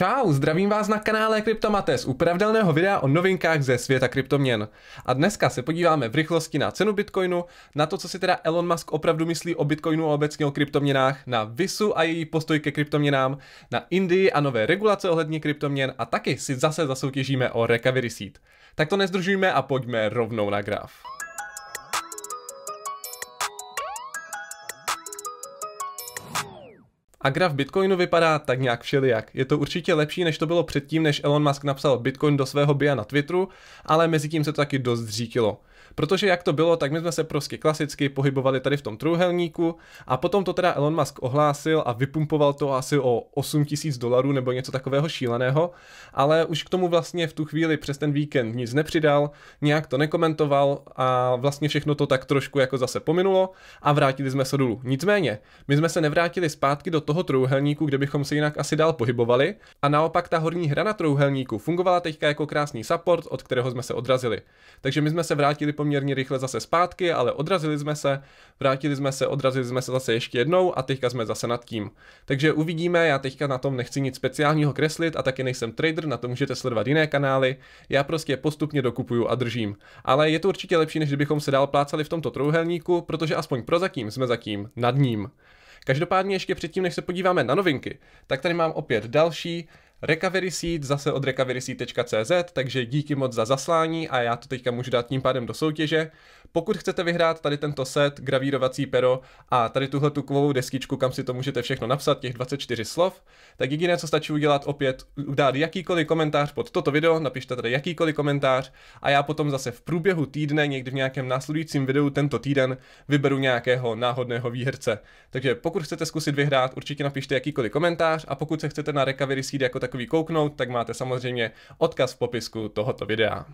Čau, zdravím vás na kanále Kryptomates u pravidelného videa o novinkách ze světa kryptoměn. A dneska se podíváme v rychlosti na cenu Bitcoinu, na to, co si teda Elon Musk opravdu myslí o Bitcoinu a obecně o kryptoměnách, na VISu a její postoj ke kryptoměnám, na Indii a nové regulace ohledně kryptoměn a taky si zase zasoutěžíme o Recovery Seed. Tak to nezdržujme a pojďme rovnou na graf. A graf Bitcoinu vypadá tak nějak všelijak. Je to určitě lepší, než to bylo předtím, než Elon Musk napsal Bitcoin do svého bia na Twitteru, ale mezi tím se to taky dost zřítilo. Protože jak to bylo, tak my jsme se prostě klasicky pohybovali tady v tom trůhelníku a potom to teda Elon Musk ohlásil a vypumpoval to asi o 8 dolarů nebo něco takového šíleného, ale už k tomu vlastně v tu chvíli přes ten víkend nic nepřidal, nějak to nekomentoval a vlastně všechno to tak trošku jako zase pominulo a vrátili jsme se dolů. Nicméně, my jsme se nevrátili zpátky do toho trůhelníku, kde bychom se jinak asi dál pohybovali a naopak ta horní hra na trůhelníku fungovala teďka jako krásný support, od kterého jsme se odrazili. Takže my jsme se vrátili vrátili poměrně rychle zase zpátky, ale odrazili jsme se, vrátili jsme se, odrazili jsme se zase ještě jednou a teďka jsme zase nad tím. Takže uvidíme, já teďka na tom nechci nic speciálního kreslit a taky nejsem trader, na to můžete sledovat jiné kanály, já prostě postupně dokupuju a držím. Ale je to určitě lepší, než kdybychom se dál plácali v tomto trouhelníku, protože aspoň prozatím jsme zatím nad ním. Každopádně ještě předtím, než se podíváme na novinky, tak tady mám opět další Recovery Seed zase od recoveryseed.cz, takže díky moc za zaslání a já to teďka můžu dát tím pádem do soutěže. Pokud chcete vyhrát tady tento set, gravírovací pero a tady tuhle tu kovovou deskičku, kam si to můžete všechno napsat, těch 24 slov, tak jediné, co stačí udělat opět, dát jakýkoliv komentář pod toto video, napište tady jakýkoliv komentář a já potom zase v průběhu týdne, někdy v nějakém následujícím videu tento týden, vyberu nějakého náhodného výherce. Takže pokud chcete zkusit vyhrát, určitě napište jakýkoliv komentář a pokud se chcete na Recovery Seed jako takový kouknout, tak máte samozřejmě odkaz v popisku tohoto videa.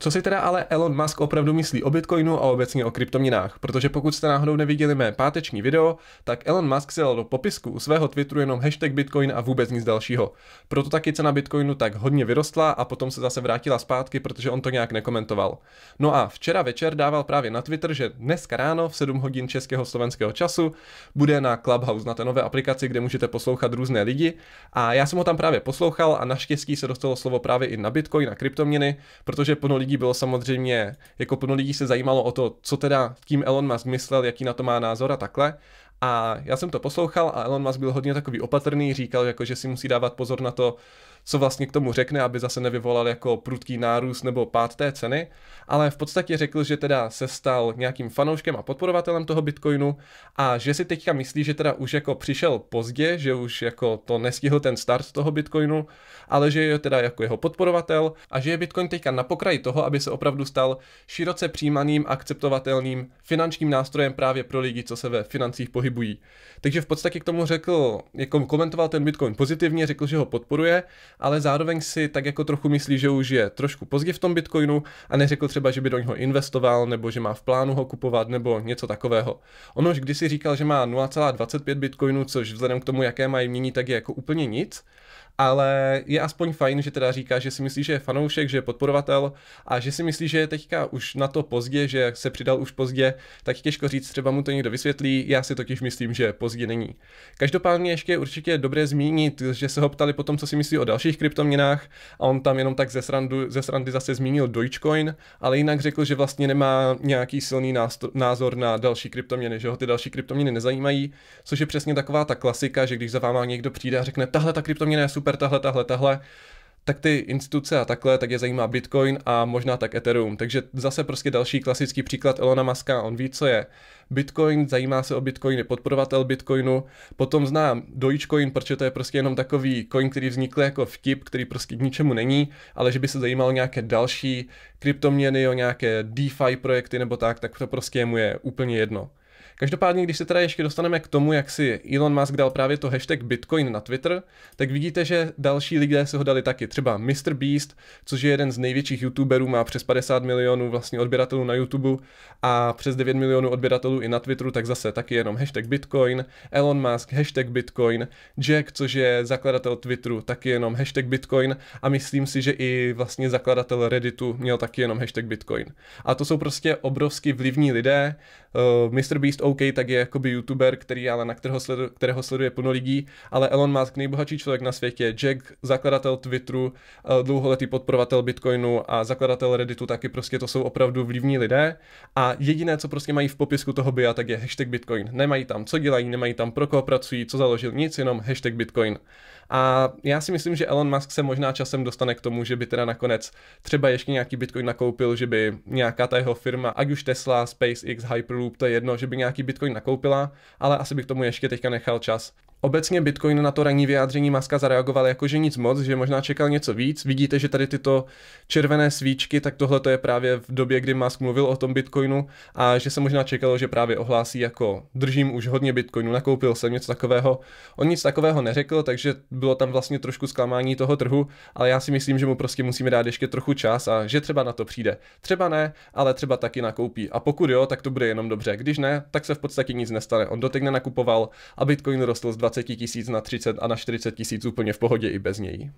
Co si teda ale Elon Musk opravdu myslí o Bitcoinu a obecně o kryptoměnách? Protože pokud jste náhodou neviděli mé páteční video, tak Elon Musk si dal do popisku u svého Twitteru jenom hashtag Bitcoin a vůbec nic dalšího. Proto taky cena Bitcoinu tak hodně vyrostla a potom se zase vrátila zpátky, protože on to nějak nekomentoval. No a včera večer dával právě na Twitter, že dneska ráno v 7 hodin českého slovenského času bude na Clubhouse, na té nové aplikaci, kde můžete poslouchat různé lidi. A já jsem ho tam právě poslouchal a naštěstí se dostalo slovo právě i na Bitcoin, a kryptoměny, protože plno lidí lidí bylo samozřejmě, jako plno lidí se zajímalo o to, co teda tím Elon Musk myslel, jaký na to má názor a takhle. A já jsem to poslouchal a Elon Musk byl hodně takový opatrný, říkal, jako, že si musí dávat pozor na to, co vlastně k tomu řekne, aby zase nevyvolal jako prudký nárůst nebo pád té ceny, ale v podstatě řekl, že teda se stal nějakým fanouškem a podporovatelem toho Bitcoinu a že si teďka myslí, že teda už jako přišel pozdě, že už jako to nestihl ten start toho Bitcoinu, ale že je teda jako jeho podporovatel a že je Bitcoin teďka na pokraji toho, aby se opravdu stal široce přijímaným, akceptovatelným finančním nástrojem právě pro lidi, co se ve financích pohybují. Takže v podstatě k tomu řekl, jako komentoval ten Bitcoin pozitivně, řekl, že ho podporuje ale zároveň si tak jako trochu myslí, že už je trošku pozdě v tom Bitcoinu a neřekl třeba, že by do něho investoval nebo že má v plánu ho kupovat nebo něco takového. On už kdysi říkal, že má 0,25 Bitcoinu, což vzhledem k tomu, jaké mají mění, tak je jako úplně nic, ale je aspoň fajn, že teda říká, že si myslí, že je fanoušek, že je podporovatel a že si myslí, že je teďka už na to pozdě, že se přidal už pozdě, tak těžko říct, třeba mu to někdo vysvětlí, já si totiž myslím, že pozdě není. Každopádně ještě je určitě dobré zmínit, že se ho ptali potom, co si myslí o dalších kryptoměnách a on tam jenom tak ze, srandu, ze srandy zase zmínil Dogecoin, ale jinak řekl, že vlastně nemá nějaký silný názor na další kryptoměny, že ho ty další kryptoměny nezajímají, což je přesně taková ta klasika, že když za váma někdo přijde a řekne, tahle ta kryptoměna je super, super tahle, tahle, tahle, tak ty instituce a takhle, tak je zajímá Bitcoin a možná tak Ethereum. Takže zase prostě další klasický příklad Elona Muska, on ví, co je Bitcoin, zajímá se o Bitcoin, je podporovatel Bitcoinu, potom znám Dogecoin, protože to je prostě jenom takový coin, který vznikl jako vtip, který prostě k ničemu není, ale že by se zajímal nějaké další kryptoměny, o nějaké DeFi projekty nebo tak, tak to prostě mu je úplně jedno. Každopádně, když se teda ještě dostaneme k tomu, jak si Elon Musk dal právě to hashtag Bitcoin na Twitter, tak vidíte, že další lidé se ho dali taky. Třeba Mr. Beast, což je jeden z největších youtuberů, má přes 50 milionů vlastně odběratelů na YouTube a přes 9 milionů odběratelů i na Twitteru, tak zase taky jenom hashtag Bitcoin, Elon Musk, hashtag Bitcoin, Jack, což je zakladatel Twitteru, taky jenom hashtag Bitcoin a myslím si, že i vlastně zakladatel Redditu měl taky jenom hashtag Bitcoin. A to jsou prostě obrovsky vlivní lidé. Uh, eh, Mr. Beast OK, tak je jakoby youtuber, který ale na kterého, sledu, kterého sleduje plno lidí, ale Elon Musk nejbohatší člověk na světě, Jack, zakladatel Twitteru, eh, dlouholetý podporovatel Bitcoinu a zakladatel Redditu, taky prostě to jsou opravdu vlivní lidé a jediné, co prostě mají v popisku toho bia, tak je hashtag Bitcoin. Nemají tam, co dělají, nemají tam, pro koho pracují, co založil, nic, jenom hashtag Bitcoin. A já si myslím, že Elon Musk se možná časem dostane k tomu, že by teda nakonec třeba ještě nějaký Bitcoin nakoupil, že by nějaká ta jeho firma, ať už Tesla, SpaceX, Hyperloop, to je jedno, že by nějaký nějaký bitcoin nakoupila, ale asi bych tomu ještě teďka nechal čas. Obecně Bitcoin na to ranní vyjádření Maska zareagoval jako, že nic moc, že možná čekal něco víc. Vidíte, že tady tyto červené svíčky, tak tohle to je právě v době, kdy Musk mluvil o tom Bitcoinu a že se možná čekalo, že právě ohlásí jako držím už hodně Bitcoinu, nakoupil jsem něco takového. On nic takového neřekl, takže bylo tam vlastně trošku zklamání toho trhu, ale já si myslím, že mu prostě musíme dát ještě trochu čas a že třeba na to přijde. Třeba ne, ale třeba taky nakoupí. A pokud jo, tak to bude jenom dobře. Když ne, tak se v podstatě nic nestane. On doteď nenakupoval a Bitcoin rostl z 20 20 tisíc na 30 a na 40 tisíc úplně v pohodě i bez něj.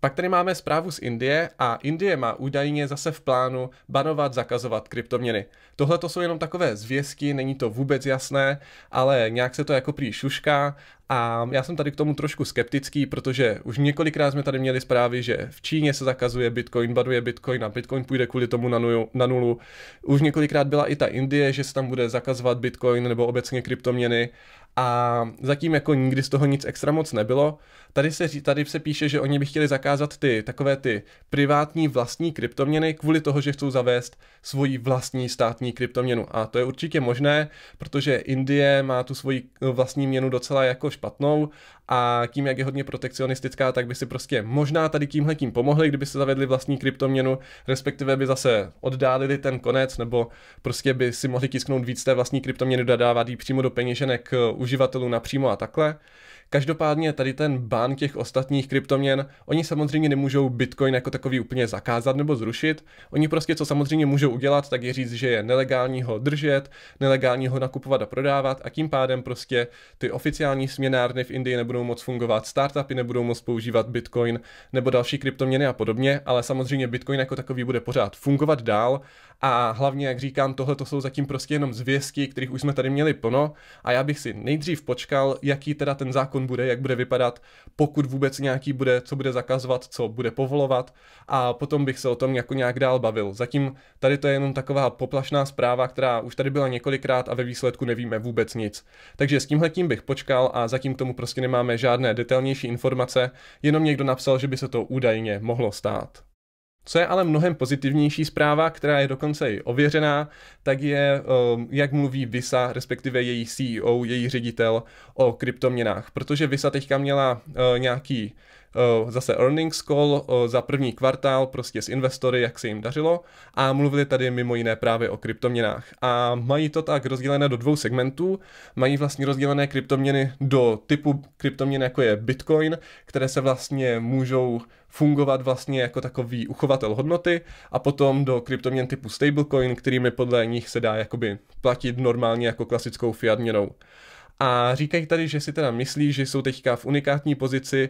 Pak tady máme zprávu z Indie a Indie má údajně zase v plánu banovat, zakazovat kryptoměny. Tohle to jsou jenom takové zvězky, není to vůbec jasné, ale nějak se to jako prý šušká a já jsem tady k tomu trošku skeptický, protože už několikrát jsme tady měli zprávy, že v Číně se zakazuje Bitcoin, baduje Bitcoin a Bitcoin půjde kvůli tomu na, nuju, na nulu. Už několikrát byla i ta Indie, že se tam bude zakazovat Bitcoin nebo obecně kryptoměny a zatím jako nikdy z toho nic extra moc nebylo. Tady se, tady se píše, že oni by chtěli zakázat ty takové ty privátní vlastní kryptoměny kvůli toho, že chcou zavést svoji vlastní státní kryptoměnu. A to je určitě možné, protože Indie má tu svoji vlastní měnu docela jako špatnou a tím, jak je hodně protekcionistická, tak by si prostě možná tady tímhle tím pomohli, kdyby se zavedli vlastní kryptoměnu, respektive by zase oddálili ten konec, nebo prostě by si mohli tisknout víc té vlastní kryptoměny, dodávat ji přímo do peněženek eh, uživatelů napřímo a takhle. Každopádně tady ten ban těch ostatních kryptoměn, oni samozřejmě nemůžou Bitcoin jako takový úplně zakázat nebo zrušit. Oni prostě co samozřejmě můžou udělat, tak je říct, že je nelegální ho držet, nelegální ho nakupovat a prodávat a tím pádem prostě ty oficiální směnárny v Indii nebudou moc fungovat, startupy nebudou moc používat Bitcoin nebo další kryptoměny a podobně, ale samozřejmě Bitcoin jako takový bude pořád fungovat dál a hlavně, jak říkám, tohle to jsou zatím prostě jenom zvěstí, kterých už jsme tady měli plno a já bych si nejdřív počkal, jaký teda ten zákon zákon bude, jak bude vypadat, pokud vůbec nějaký bude, co bude zakazovat, co bude povolovat a potom bych se o tom jako nějak dál bavil. Zatím tady to je jenom taková poplašná zpráva, která už tady byla několikrát a ve výsledku nevíme vůbec nic. Takže s tím bych počkal a zatím k tomu prostě nemáme žádné detailnější informace, jenom někdo napsal, že by se to údajně mohlo stát. Co je ale mnohem pozitivnější zpráva, která je dokonce i ověřená, tak je, ehm, jak mluví Visa, respektive její CEO, její ředitel o kryptoměnách. Protože Visa teďka měla eh, nějaký Eh, zase earnings call eh, za první kvartál prostě s investory, jak se jim dařilo a mluvili tady mimo jiné právě o kryptoměnách. A mají to tak rozdělené do dvou segmentů, mají vlastně rozdělené kryptoměny do typu kryptoměn, jako je Bitcoin, které se vlastně můžou fungovat vlastně jako takový uchovatel hodnoty a potom do kryptoměn typu stablecoin, kterými podle nich se dá jakoby platit normálně jako klasickou fiat měnou a říkají tady, že si teda myslí, že jsou teďka v unikátní pozici,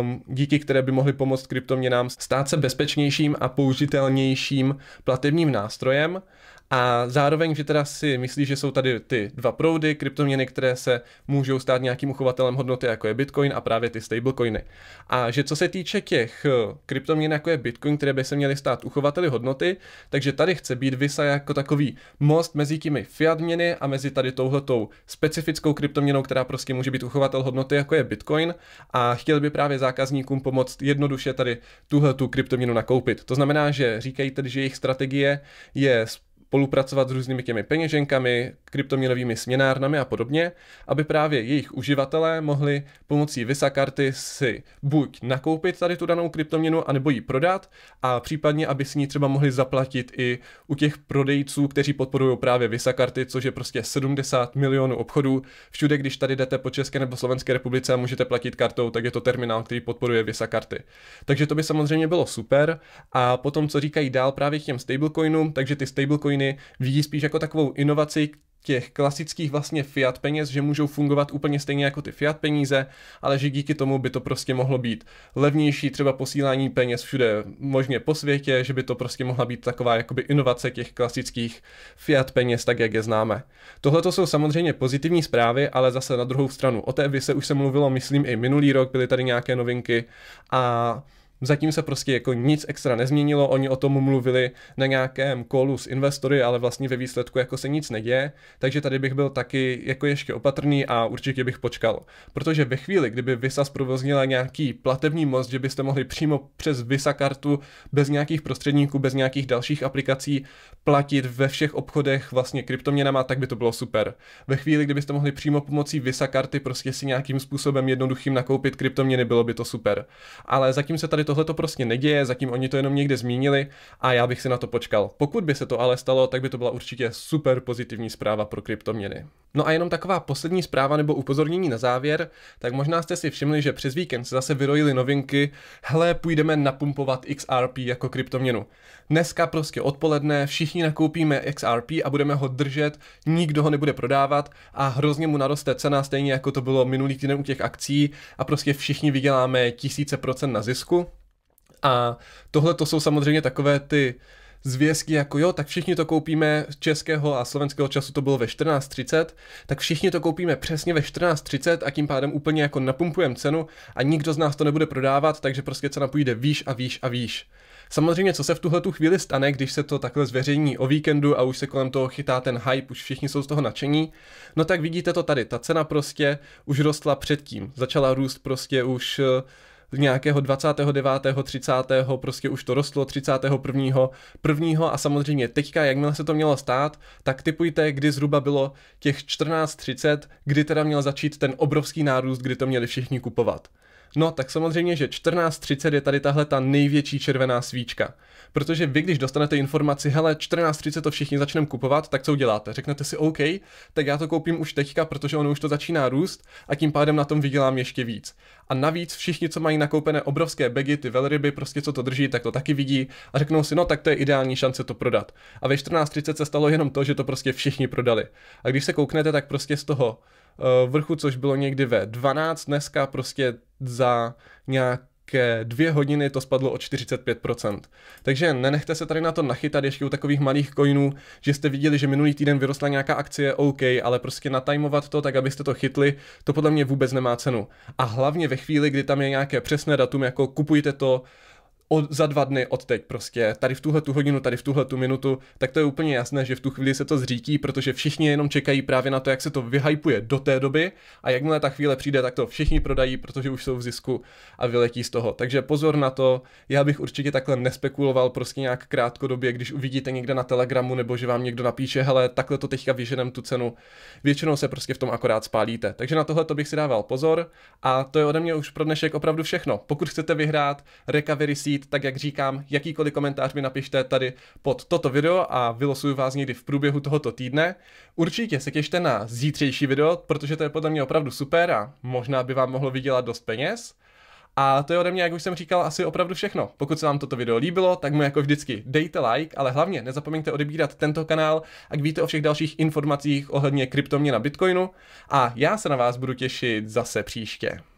um, díky které by mohly pomoct kryptoměnám stát se bezpečnějším a použitelnějším platebním nástrojem a zároveň, že teda si myslí, že jsou tady ty dva proudy, kryptoměny, které se můžou stát nějakým uchovatelem hodnoty, jako je Bitcoin a právě ty stablecoiny. A že co se týče těch eh, kryptoměn, jako je Bitcoin, které by se měly stát uchovateli hodnoty, takže tady chce být Visa jako takový most mezi těmi fiat měny a mezi tady touhletou specifickou kryptoměnou, která prostě může být uchovatel hodnoty, jako je Bitcoin. A chtěl by právě zákazníkům pomoct jednoduše tady tuhle tu kryptoměnu nakoupit. To znamená, že říkají tedy, že jejich strategie je spolupracovat s různými těmi peněženkami, kryptoměnovými směnárnami a podobně, aby právě jejich uživatelé mohli pomocí Visa karty si buď nakoupit tady tu danou kryptoměnu, anebo ji prodat a případně, aby si ní třeba mohli zaplatit i u těch prodejců, kteří podporují právě Visa karty, což je prostě 70 milionů obchodů. Všude, když tady jdete po České nebo Slovenské republice a můžete platit kartou, tak je to terminál, který podporuje Visa karty. Takže to by samozřejmě bylo super. A potom, co říkají dál právě k těm stablecoinům, takže ty stablecoiny potraviny vidí spíš jako takovou inovaci těch klasických vlastně fiat peněz, že můžou fungovat úplně stejně jako ty fiat peníze, ale že díky tomu by to prostě mohlo být levnější třeba posílání peněz všude možně po světě, že by to prostě mohla být taková jakoby inovace těch klasických fiat peněz, tak jak je známe. Tohle to jsou samozřejmě pozitivní zprávy, ale zase na druhou stranu o té se už se mluvilo, myslím, i minulý rok byly tady nějaké novinky a Zatím se prostě jako nic extra nezměnilo, oni o tom mluvili na nějakém kolu s investory, ale vlastně ve výsledku jako se nic neděje, takže tady bych byl taky jako ještě opatrný a určitě bych počkal. Protože ve chvíli, kdyby Visa zprovoznila nějaký platební most, že byste mohli přímo přes Visa kartu bez nějakých prostředníků, bez nějakých dalších aplikací platit ve všech obchodech vlastně kryptoměnama, tak by to bylo super. Ve chvíli, kdybyste mohli přímo pomocí Visa karty prostě si nějakým způsobem jednoduchým nakoupit kryptoměny, bylo by to super. Ale zatím se tady tohle to prostě neděje, zatím oni to jenom někde zmínili a já bych si na to počkal. Pokud by se to ale stalo, tak by to byla určitě super pozitivní zpráva pro kryptoměny. No a jenom taková poslední zpráva nebo upozornění na závěr, tak možná jste si všimli, že přes víkend se zase vyrojily novinky, hele, půjdeme napumpovat XRP jako kryptoměnu. Dneska prostě odpoledne všichni nakoupíme XRP a budeme ho držet, nikdo ho nebude prodávat a hrozně mu naroste cena, stejně jako to bylo minulý týden u těch akcí a prostě všichni vyděláme tisíce procent na zisku. A tohle to jsou samozřejmě takové ty zvězky jako jo, tak všichni to koupíme z českého a slovenského času to bylo ve 14.30, tak všichni to koupíme přesně ve 14.30 a tím pádem úplně jako napumpujeme cenu a nikdo z nás to nebude prodávat, takže prostě cena půjde výš a výš a výš. Samozřejmě, co se v tuhle tu chvíli stane, když se to takhle zveřejní o víkendu a už se kolem toho chytá ten hype, už všichni jsou z toho nadšení, no tak vidíte to tady, ta cena prostě už rostla předtím, začala růst prostě už eh, z nějakého 29. 30. prostě už to rostlo, 31. prvního a samozřejmě teďka, jakmile se to mělo stát, tak typujte, kdy zhruba bylo těch 14.30, kdy teda měl začít ten obrovský nárůst, kdy to měli všichni kupovat. No, tak samozřejmě, že 14.30 je tady tahle ta největší červená svíčka. Protože vy, když dostanete informaci, hele, 14.30 to všichni začneme kupovat, tak co uděláte? Řeknete si, OK, tak já to koupím už teďka, protože ono už to začíná růst a tím pádem na tom vydělám ještě víc. A navíc všichni, co mají nakoupené obrovské bagy, ty velryby, prostě co to drží, tak to taky vidí a řeknou si, no tak to je ideální šance to prodat. A ve 14.30 se stalo jenom to, že to prostě všichni prodali. A když se kouknete, tak prostě z toho eh, vrchu, což bylo někdy ve 12, dneska prostě za nějaké dvě hodiny to spadlo o 45%. Takže nenechte se tady na to nachytat ještě u takových malých coinů, že jste viděli, že minulý týden vyrostla nějaká akcie, OK, ale prostě natajmovat to tak, abyste to chytli, to podle mě vůbec nemá cenu. A hlavně ve chvíli, kdy tam je nějaké přesné datum, jako kupujte to, od, za dva dny od teď prostě, tady v tuhle tu hodinu, tady v tuhle tu minutu, tak to je úplně jasné, že v tu chvíli se to zřítí, protože všichni jenom čekají právě na to, jak se to vyhypuje do té doby a jakmile ta chvíle přijde, tak to všichni prodají, protože už jsou v zisku a vyletí z toho. Takže pozor na to, já bych určitě takhle nespekuloval prostě nějak krátkodobě, když uvidíte někde na Telegramu nebo že vám někdo napíše, hele, takhle to teďka vyženem tu cenu. Většinou se prostě v tom akorát spálíte. Takže na tohle to bych si dával pozor a to je ode mě už pro dnešek opravdu všechno. Pokud chcete vyhrát Recovery Seat, být, tak jak říkám, jakýkoliv komentář mi napište tady pod toto video a vylosuju vás někdy v průběhu tohoto týdne. Určitě se těšte na zítřejší video, protože to je podle mě opravdu super a možná by vám mohlo vydělat dost peněz. A to je ode mě, jak už jsem říkal, asi opravdu všechno. Pokud se vám toto video líbilo, tak mu jako vždycky dejte like, ale hlavně nezapomeňte odebírat tento kanál, ať víte o všech dalších informacích ohledně kryptoměna Bitcoinu. A já se na vás budu těšit zase příště.